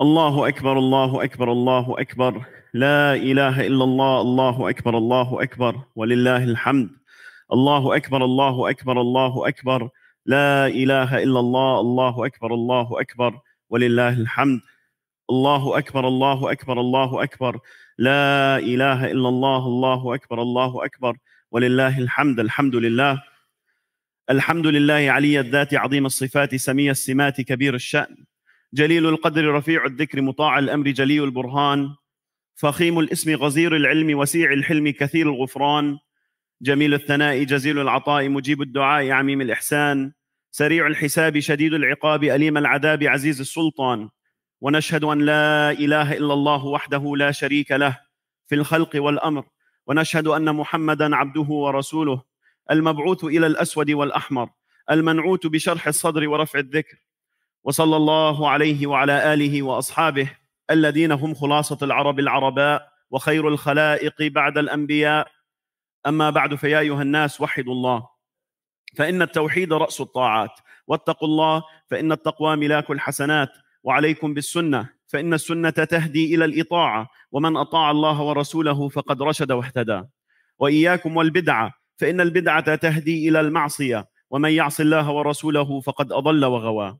الله أكبر الله أكبر الله أكبر لا إله إلا الله الله أكبر الله أكبر ولله الحمد الله أكبر الله أكبر الله أكبر لا إله إلا الله الله أكبر الله أكبر ولله الحمد الله أكبر الله أكبر الله أكبر لا إله إلا الله الله أكبر الله أكبر ولله الحمد الحمد لله الحمد لله علي الذات عظيم الصفات سمي السمات كبير الشأن جليل القدر رفيع الذكر مطاع الامر جلي البرهان فخيم الاسم غزير العلم وسيع الحلم كثير الغفران جميل الثناء جزيل العطاء مجيب الدعاء عميم الاحسان سريع الحساب شديد العقاب اليم العذاب عزيز السلطان ونشهد ان لا اله الا الله وحده لا شريك له في الخلق والامر ونشهد ان محمدا عبده ورسوله المبعوث الى الاسود والاحمر المنعوت بشرح الصدر ورفع الذكر وصلى الله عليه وعلى آله وأصحابه الذين هم خلاصة العرب العرباء وخير الخلائق بعد الأنبياء أما بعد فيا أيها الناس وحدوا الله فإن التوحيد رأس الطاعات واتقوا الله فإن التقوى ملاك الحسنات وعليكم بالسنة فإن السنة تهدي إلى الإطاعة ومن أطاع الله ورسوله فقد رشد واهتدى وإياكم والبدعة فإن البدعة تهدي إلى المعصية ومن يعص الله ورسوله فقد أضل وغوى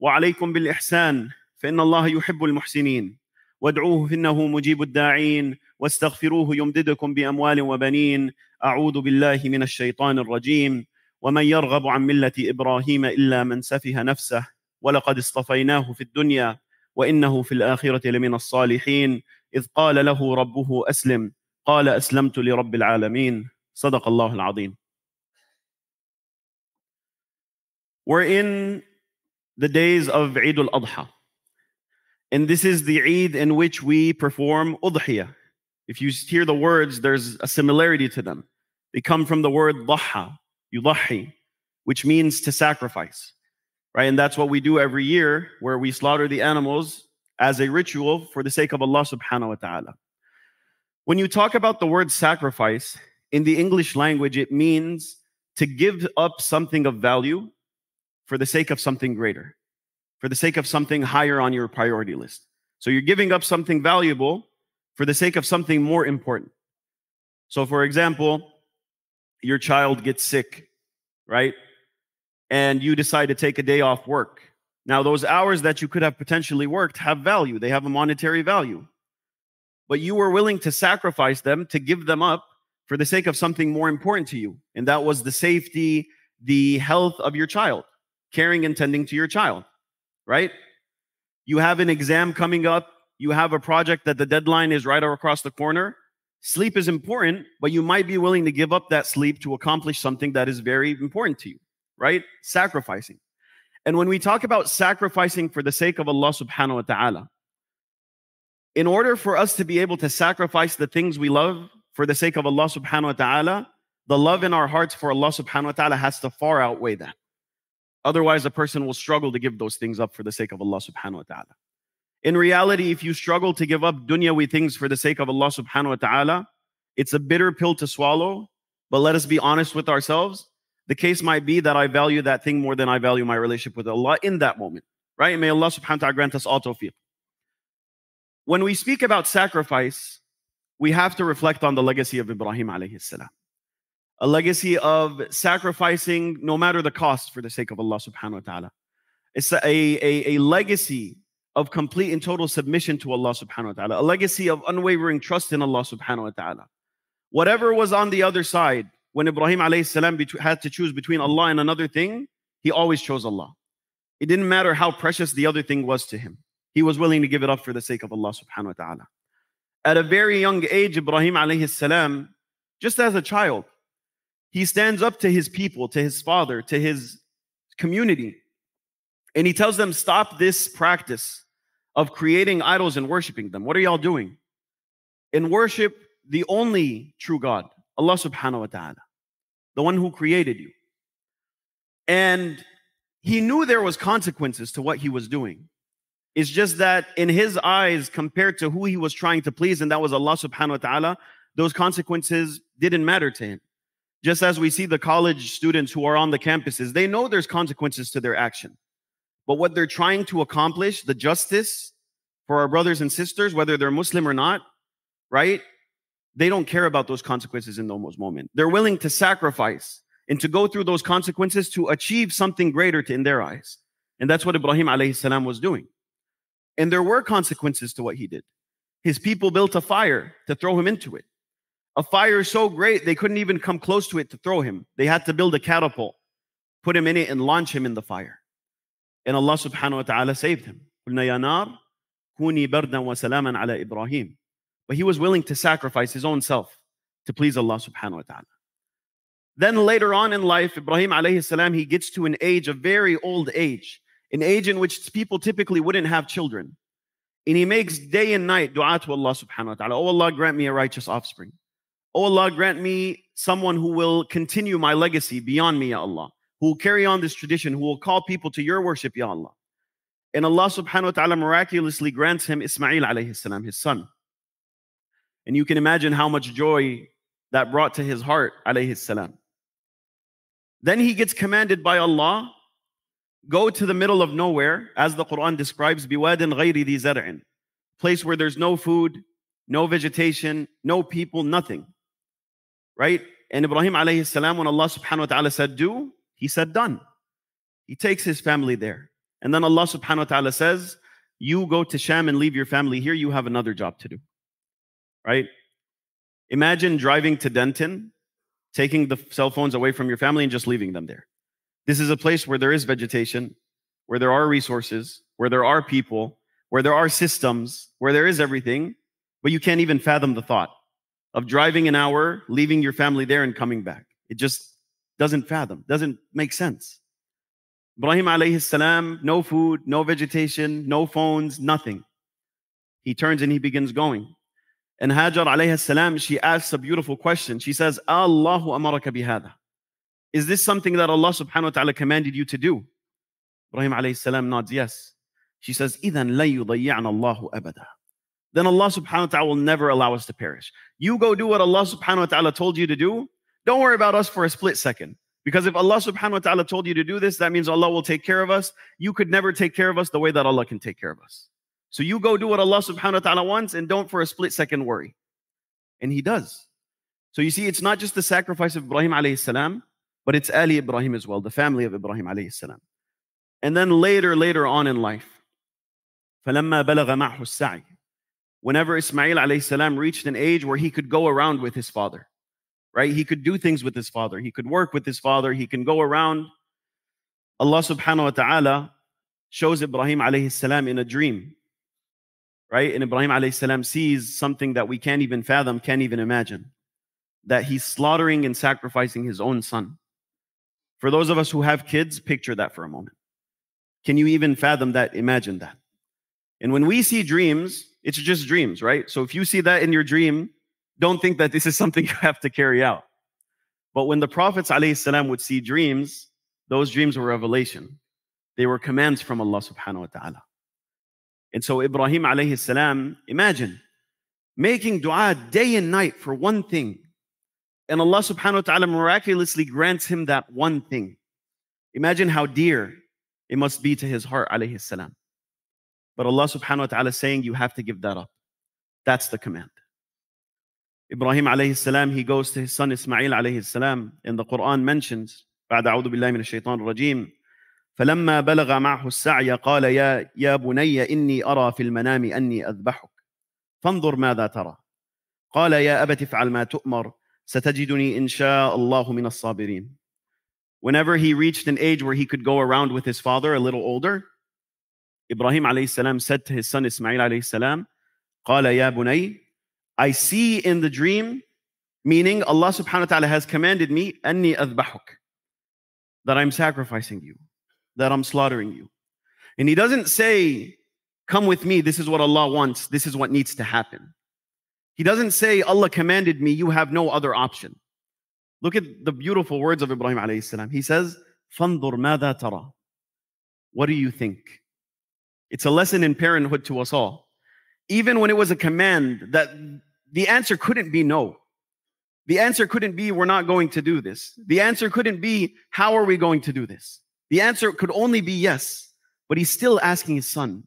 وعليكم بالإحسان فإن الله يحب المحسنين وادعوه إنه مجيب الداعين واستغفروه يمددكم بأموال وبنين أعوذ بالله من الشيطان الرجيم ومن يرغب عن ملة إبراهيم إلا من سفه نفسه ولقد اصطفيناه في الدنيا وإنه في الآخرة لمن الصالحين إذ قال له ربه أسلم قال أسلمت لرب العالمين صدق الله العظيم We're in the days of Eid al Adha. And this is the Eid in which we perform Udhiyah. If you hear the words, there's a similarity to them. They come from the word Dhaha, Yudahi, which means to sacrifice. Right? And that's what we do every year, where we slaughter the animals as a ritual for the sake of Allah subhanahu wa ta'ala. When you talk about the word sacrifice, in the English language, it means to give up something of value for the sake of something greater, for the sake of something higher on your priority list. So you're giving up something valuable for the sake of something more important. So, for example, your child gets sick, right? And you decide to take a day off work. Now, those hours that you could have potentially worked have value, they have a monetary value. But you were willing to sacrifice them, to give them up for the sake of something more important to you. And that was the safety, the health of your child caring and tending to your child, right? You have an exam coming up, you have a project that the deadline is right across the corner. Sleep is important, but you might be willing to give up that sleep to accomplish something that is very important to you, right? Sacrificing. And when we talk about sacrificing for the sake of Allah subhanahu wa ta'ala, in order for us to be able to sacrifice the things we love for the sake of Allah subhanahu wa ta'ala, the love in our hearts for Allah subhanahu wa ta'ala has to far outweigh that. Otherwise, a person will struggle to give those things up for the sake of Allah subhanahu wa ta'ala. In reality, if you struggle to give up dunyawi things for the sake of Allah subhanahu wa ta'ala, it's a bitter pill to swallow. But let us be honest with ourselves. The case might be that I value that thing more than I value my relationship with Allah in that moment, right? May Allah subhanahu wa ta'ala grant us all tawfiq. When we speak about sacrifice, we have to reflect on the legacy of Ibrahim alayhi salam a legacy of sacrificing no matter the cost for the sake of Allah subhanahu wa ta'ala. It's a, a, a legacy of complete and total submission to Allah subhanahu wa ta'ala, a legacy of unwavering trust in Allah subhanahu wa ta'ala. Whatever was on the other side, when Ibrahim alayhi salam had to choose between Allah and another thing, he always chose Allah. It didn't matter how precious the other thing was to him. He was willing to give it up for the sake of Allah subhanahu wa ta'ala. At a very young age, Ibrahim alayhi salam, just as a child, he stands up to his people, to his father, to his community. And he tells them, Stop this practice of creating idols and worshiping them. What are y'all doing? And worship the only true God, Allah subhanahu wa ta'ala, the one who created you. And he knew there was consequences to what he was doing. It's just that in his eyes, compared to who he was trying to please, and that was Allah subhanahu wa ta'ala, those consequences didn't matter to him. Just as we see the college students who are on the campuses, they know there's consequences to their action. But what they're trying to accomplish, the justice for our brothers and sisters, whether they're Muslim or not, right? They don't care about those consequences in the moment. They're willing to sacrifice and to go through those consequences to achieve something greater to, in their eyes. And that's what Ibrahim alayhi salam was doing. And there were consequences to what he did. His people built a fire to throw him into it a fire so great they couldn't even come close to it to throw him. They had to build a catapult, put him in it, and launch him in the fire. And Allah subhanahu wa ta'ala saved him. But he was willing to sacrifice his own self to please Allah subhanahu wa ta'ala. Then later on in life, Ibrahim alayhi salam, he gets to an age, a very old age, an age in which people typically wouldn't have children. And he makes day and night dua to Allah subhanahu wa ta'ala. Oh Allah, grant me a righteous offspring. Oh Allah, grant me someone who will continue my legacy beyond me, Ya Allah, who will carry on this tradition, who will call people to your worship, Ya Allah. And Allah subhanahu wa ta'ala miraculously grants him Ismail alayhi salam, his son. And you can imagine how much joy that brought to his heart alayhi salam. Then he gets commanded by Allah, go to the middle of nowhere, as the Quran describes, biwadin ghayri di zar'in, place where there's no food, no vegetation, no people, nothing. Right? And Ibrahim alayhi salam, when Allah subhanahu wa ta'ala said do, he said done. He takes his family there. And then Allah subhanahu wa ta'ala says, you go to Sham and leave your family here, you have another job to do. Right? Imagine driving to Denton, taking the cell phones away from your family and just leaving them there. This is a place where there is vegetation, where there are resources, where there are people, where there are systems, where there is everything, but you can't even fathom the thought of driving an hour, leaving your family there, and coming back. It just doesn't fathom, doesn't make sense. Ibrahim alayhi salam, no food, no vegetation, no phones, nothing. He turns and he begins going. And Hajar alayhi salam, she asks a beautiful question. She says, Allahu amaraka bihada. Is this something that Allah subhanahu wa ta'ala commanded you to do? Ibrahim alayhi salam nods yes. She says, إِذَنْ la يُضَيِّعْنَ Allahu أَبَدًا then Allah subhanahu wa ta'ala will never allow us to perish. You go do what Allah subhanahu wa ta'ala told you to do. Don't worry about us for a split second. Because if Allah subhanahu wa ta'ala told you to do this, that means Allah will take care of us. You could never take care of us the way that Allah can take care of us. So you go do what Allah subhanahu wa ta'ala wants and don't for a split second worry. And He does. So you see, it's not just the sacrifice of Ibrahim alayhi salam, but it's Ali Ibrahim as well, the family of Ibrahim alayhi salam. And then later, later on in life, فَلَمَّا بَلَغَ مَعْهُ السَّعِي whenever Ismail salam reached an age where he could go around with his father, right? He could do things with his father. He could work with his father. He can go around. Allah subhanahu wa ta'ala shows Ibrahim alayhi salam in a dream, right? And Ibrahim alayhi salam sees something that we can't even fathom, can't even imagine, that he's slaughtering and sacrificing his own son. For those of us who have kids, picture that for a moment. Can you even fathom that? Imagine that. And when we see dreams, it's just dreams, right? So if you see that in your dream, don't think that this is something you have to carry out. But when the prophets ﷺ would see dreams, those dreams were revelation. They were commands from Allah subhanahu wa ta'ala. And so Ibrahim alayhi salam, imagine making dua day and night for one thing. And Allah subhanahu wa ta'ala miraculously grants him that one thing. Imagine how dear it must be to his heart alayhi salam. But Allah subhanahu wa ta'ala is saying you have to give that up. That's the command. Ibrahim alayhi salam, he goes to his son Ismail alayhi salam, and the Quran mentions, بعد أعوذ بالله من الشيطان الرجيم فلما بلغ معه السعي قال يا يا بني إني أرى في المنام أني أذبحك فانظر ماذا ترى قال يا أبت افعل ما تؤمر ستجدني إن شاء الله من الصابرين Whenever he reached an age where he could go around with his father, a little older, Ibrahim alayhi salam said to his son Ismail alayhi salam, قال يا بني, I see in the dream, meaning Allah subhanahu wa ta'ala has commanded me, أني أذبحك, that I'm sacrificing you, that I'm slaughtering you. And he doesn't say, come with me, this is what Allah wants, this is what needs to happen. He doesn't say, Allah commanded me, you have no other option. Look at the beautiful words of Ibrahim alayhi salam. He says, فَانظُرْ مَاذَا تَرَى What do you think? It's a lesson in parenthood to us all. Even when it was a command that the answer couldn't be no. The answer couldn't be, we're not going to do this. The answer couldn't be, how are we going to do this? The answer could only be yes. But he's still asking his son,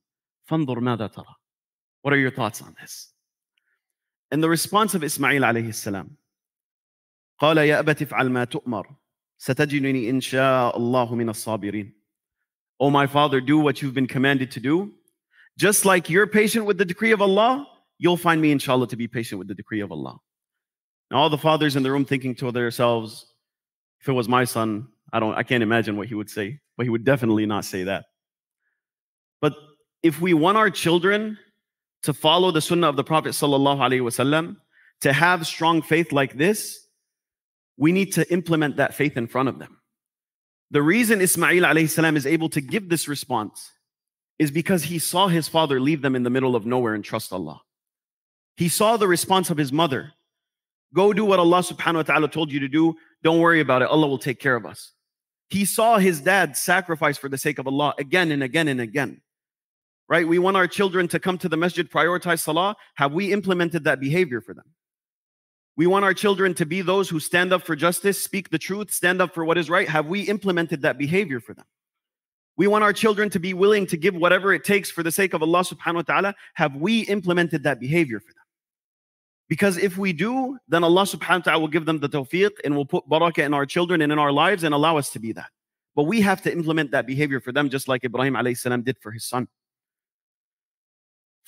What are your thoughts on this? And the response of Ismail alayhi salam, قال يا أبت افعل ما تؤمر ستجدني إن شاء الله من الصابرين O my father, do what you've been commanded to do. Just like you're patient with the decree of Allah, you'll find me, inshallah, to be patient with the decree of Allah. Now, all the fathers in the room thinking to themselves, if it was my son, I don't I can't imagine what he would say, but he would definitely not say that. But if we want our children to follow the sunnah of the Prophet wasallam, to have strong faith like this, we need to implement that faith in front of them. The reason Ismail alayhi is able to give this response is because he saw his father leave them in the middle of nowhere and trust Allah. He saw the response of his mother. Go do what Allah subhanahu wa ta'ala told you to do. Don't worry about it. Allah will take care of us. He saw his dad sacrifice for the sake of Allah again and again and again. Right? We want our children to come to the masjid, prioritize salah. Have we implemented that behavior for them? We want our children to be those who stand up for justice, speak the truth, stand up for what is right. Have we implemented that behavior for them? We want our children to be willing to give whatever it takes for the sake of Allah subhanahu wa ta'ala. Have we implemented that behavior for them? Because if we do, then Allah subhanahu wa ta'ala will give them the tawfiq and will put barakah in our children and in our lives and allow us to be that. But we have to implement that behavior for them just like Ibrahim alayhi salam did for his son.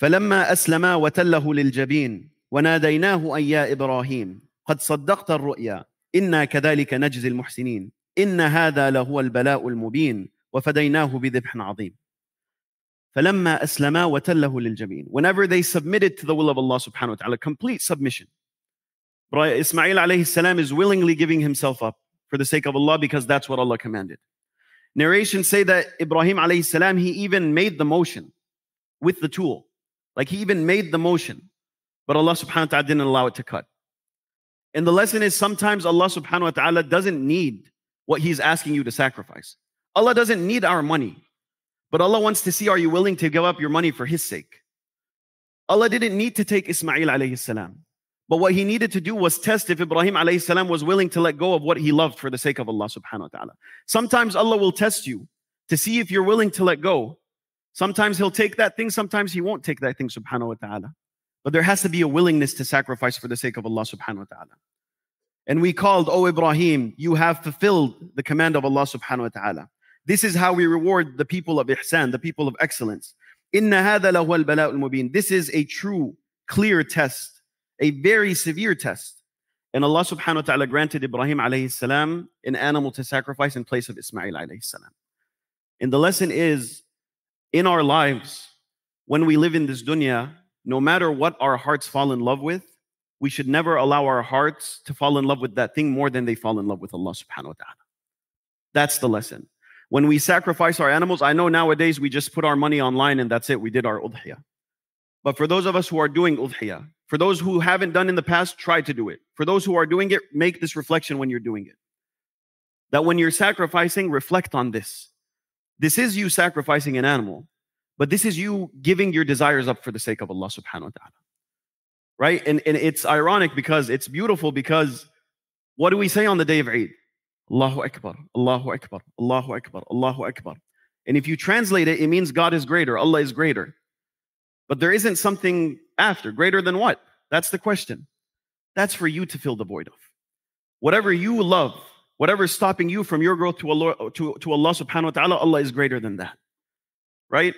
وَتَلَّهُ لِلْجَبِينَ وناديناه أَيَّ يا إبراهيم قد صدقت الرؤيا إنا كذلك نجزي المحسنين إن هذا لهو البلاء المبين وفديناه بذبح عظيم فلما أسلما وتله للجبين whenever they submitted to the will of Allah subhanahu wa ta'ala complete submission Ismail alayhi salam is willingly giving himself up for the sake of Allah because that's what Allah commanded narrations say that Ibrahim alayhi salam he even made the motion with the tool like he even made the motion but Allah subhanahu wa ta'ala didn't allow it to cut. And the lesson is sometimes Allah subhanahu wa ta'ala doesn't need what He's asking you to sacrifice. Allah doesn't need our money, but Allah wants to see are you willing to give up your money for His sake? Allah didn't need to take Ismail alayhi salam, but what He needed to do was test if Ibrahim alayhi salam was willing to let go of what He loved for the sake of Allah subhanahu wa ta'ala. Sometimes Allah will test you to see if you're willing to let go. Sometimes He'll take that thing, sometimes He won't take that thing subhanahu wa ta'ala. But there has to be a willingness to sacrifice for the sake of Allah subhanahu wa ta'ala. And we called, O Ibrahim, you have fulfilled the command of Allah subhanahu wa ta'ala. This is how we reward the people of ihsan, the people of excellence. Inna This is a true, clear test, a very severe test. And Allah subhanahu wa ta'ala granted Ibrahim alayhi salam an animal to sacrifice in place of Ismail alayhi salam. And the lesson is in our lives, when we live in this dunya, no matter what our hearts fall in love with, we should never allow our hearts to fall in love with that thing more than they fall in love with Allah subhanahu wa ta'ala. That's the lesson. When we sacrifice our animals, I know nowadays we just put our money online and that's it, we did our udhiyah. But for those of us who are doing udhiyah, for those who haven't done in the past, try to do it. For those who are doing it, make this reflection when you're doing it. That when you're sacrificing, reflect on this. This is you sacrificing an animal, but this is you giving your desires up for the sake of Allah subhanahu wa ta'ala. Right? And, and it's ironic because it's beautiful because what do we say on the day of Eid? Allahu Akbar, Allahu Akbar, Allahu Akbar, Allahu Akbar. And if you translate it, it means God is greater, Allah is greater. But there isn't something after. Greater than what? That's the question. That's for you to fill the void of. Whatever you love, whatever is stopping you from your growth to Allah, to, to Allah subhanahu wa ta'ala, Allah is greater than that. Right?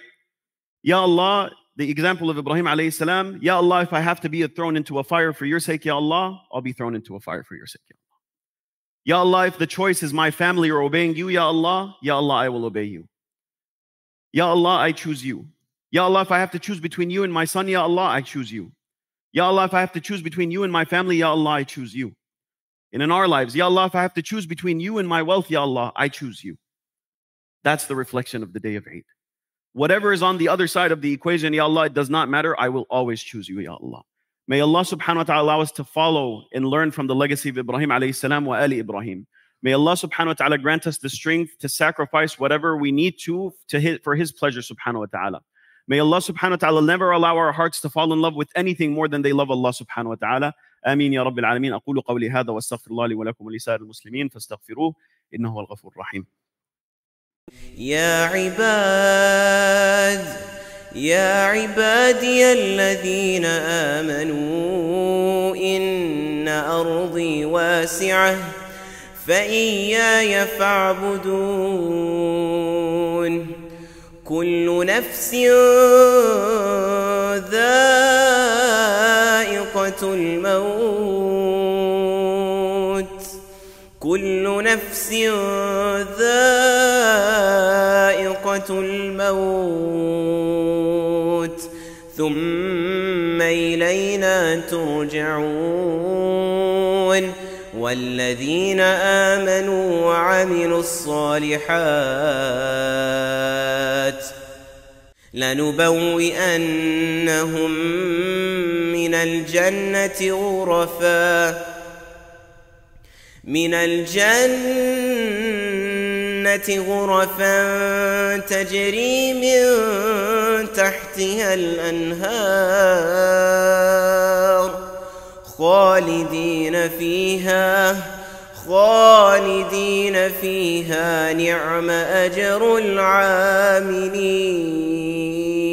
Ya Allah, the example of Ibrahim alayhi salam, Ya Allah, if I have to be thrown into a fire for your sake, Ya Allah, I'll be thrown into a fire for your sake, Ya Allah. Ya Allah, if the choice is my family or obeying you, Ya Allah, Ya Allah, I will obey you. Ya Allah, I choose you. Ya Allah, if I have to choose between you and my son, Ya Allah, I choose you. Ya Allah, if I have to choose between you and my family, Ya Allah, I choose you. And in our lives, Ya Allah, if I have to choose between you and my wealth, Ya Allah, I choose you. That's the reflection of the day of Eid. Whatever is on the other side of the equation, Ya Allah, it does not matter. I will always choose you, Ya Allah. May Allah subhanahu wa ta'ala allow us to follow and learn from the legacy of Ibrahim alayhi salam wa Ali Ibrahim. May Allah subhanahu wa ta'ala grant us the strength to sacrifice whatever we need to, to his, for His pleasure subhanahu wa ta'ala. May Allah subhanahu wa ta'ala never allow our hearts to fall in love with anything more than they love Allah subhanahu wa ta'ala. Amin, Ya Rabbi العالمين أقول قولي هذا وأستغفر الله لي ولكم ولسائر المسلمين فاستغفروه إنه الغفور الرحيم يا عباد يا عبادي الذين آمنوا إن أرضي واسعة فإياي فاعبدون كل نفس ذائقة الموت كل نفس ذائقة ترجعون والذين آمنوا وعملوا الصالحات لنبوئنهم من الجنة غرفا من الجنة غرفا تجري من تحت تحتها الأنهار خالدين فيها خالدين فيها نعم أجر العاملين